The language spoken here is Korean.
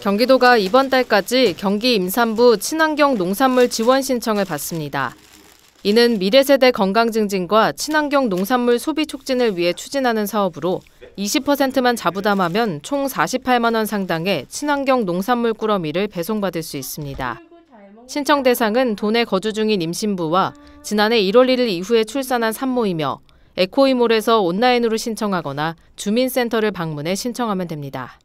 경기도가 이번 달까지 경기 임산부 친환경 농산물 지원 신청을 받습니다. 이는 미래세대 건강 증진과 친환경 농산물 소비 촉진을 위해 추진하는 사업으로 20%만 자부담하면 총 48만 원 상당의 친환경 농산물 꾸러미를 배송받을 수 있습니다. 신청 대상은 도내 거주 중인 임신부와 지난해 1월 1일 이후에 출산한 산모이며 에코이몰에서 온라인으로 신청하거나 주민센터를 방문해 신청하면 됩니다.